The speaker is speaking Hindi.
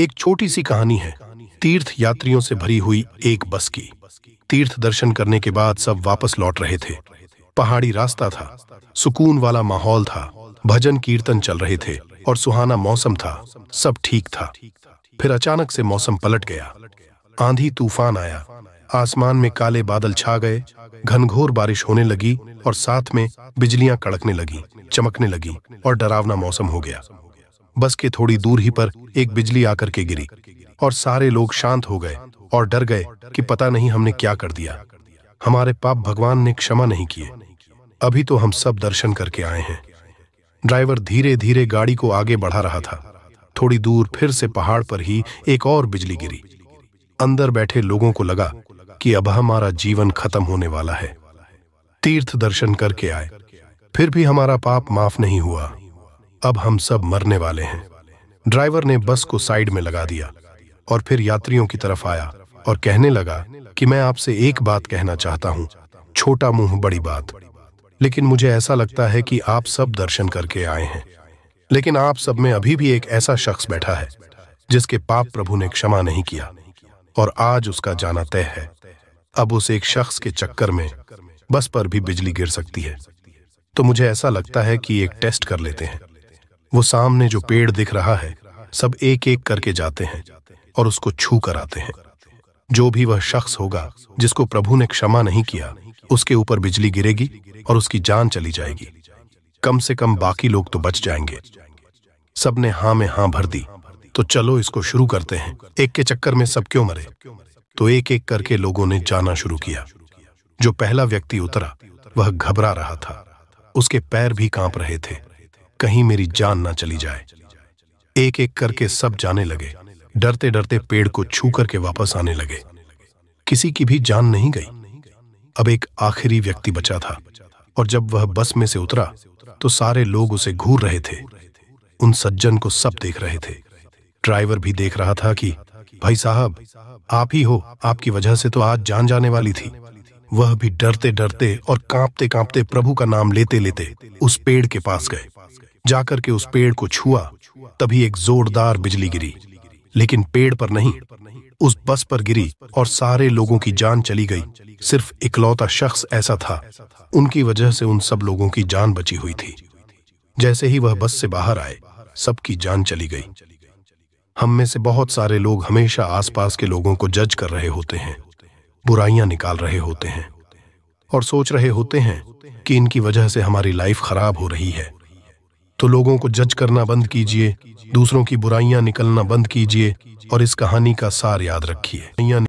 एक छोटी सी कहानी है तीर्थ यात्रियों से भरी हुई एक बस की तीर्थ दर्शन करने के बाद सब वापस लौट रहे थे पहाड़ी रास्ता था सुकून वाला माहौल था भजन कीर्तन चल रहे थे और सुहाना मौसम था सब ठीक था फिर अचानक से मौसम पलट गया आंधी तूफान आया आसमान में काले बादल छा गए घनघोर बारिश होने लगी और साथ में बिजलियां कड़कने लगी चमकने लगी और डरावना मौसम हो गया बस के थोड़ी दूर ही पर एक बिजली आकर के गिरी और सारे लोग शांत हो गए और डर गए कि पता नहीं हमने क्या कर दिया हमारे पाप भगवान ने क्षमा नहीं किए अभी तो हम सब दर्शन करके आए हैं ड्राइवर धीरे धीरे गाड़ी को आगे बढ़ा रहा था थोड़ी दूर फिर से पहाड़ पर ही एक और बिजली गिरी अंदर बैठे लोगों को लगा कि अब हमारा जीवन खत्म होने वाला है तीर्थ दर्शन करके आए फिर भी हमारा पाप माफ नहीं हुआ अब हम सब मरने वाले हैं ड्राइवर ने बस को साइड में लगा दिया और फिर यात्रियों की तरफ आया और कहने लगा कि मैं आपसे एक बात कहना चाहता हूँ छोटा मुंह बड़ी बात लेकिन मुझे ऐसा लगता है कि आप सब दर्शन करके आए हैं लेकिन आप सब में अभी भी एक ऐसा शख्स बैठा है जिसके पाप प्रभु ने क्षमा नहीं किया और आज उसका जाना तय है अब उस एक शख्स के चक्कर में बस पर भी बिजली गिर सकती है तो मुझे ऐसा लगता है कि एक टेस्ट कर लेते हैं वो सामने जो पेड़ दिख रहा है सब एक एक करके जाते हैं और उसको छू कर आते हैं जो भी वह शख्स होगा जिसको प्रभु ने क्षमा नहीं किया उसके ऊपर बिजली गिरेगी और उसकी जान चली जाएगी कम से कम बाकी लोग तो बच जाएंगे सबने हाँ में हाँ भर दी तो चलो इसको शुरू करते हैं एक के चक्कर में सब क्यों मरे तो एक एक करके लोगों ने जाना शुरू किया जो पहला व्यक्ति उतरा वह घबरा रहा था उसके पैर भी कांप रहे थे कहीं मेरी जान ना चली जाए एक एक करके सब जाने लगे डरते डरते पेड़ को छू करके वापस आने लगे किसी की भी जान नहीं गई अब एक आखिरी व्यक्ति बचा था और जब वह बस में से उतरा तो सारे लोग उसे घूर रहे थे उन सज्जन को सब देख रहे थे ड्राइवर भी देख रहा था कि भाई साहब आप ही हो आपकी वजह से तो आज जान जाने वाली थी वह भी डरते डरते और कांपते कांपते प्रभु का नाम लेते लेते उस पेड़ के पास गए जाकर के उस पेड़ को छुआ तभी एक जोरदार बिजली गिरी लेकिन पेड़ पर नहीं उस बस पर गिरी और सारे लोगों की जान चली गई सिर्फ इकलौता शख्स ऐसा था उनकी वजह से उन सब लोगों की जान बची हुई थी जैसे ही वह बस से बाहर आए सबकी जान चली गई हम में से बहुत सारे लोग हमेशा आसपास के लोगों को जज कर रहे होते हैं बुराइयां निकाल रहे होते हैं और सोच रहे होते हैं कि इनकी वजह से हमारी लाइफ खराब हो रही है तो लोगों को जज करना बंद कीजिए दूसरों की बुराइयां निकलना बंद कीजिए और इस कहानी का सार याद रखिए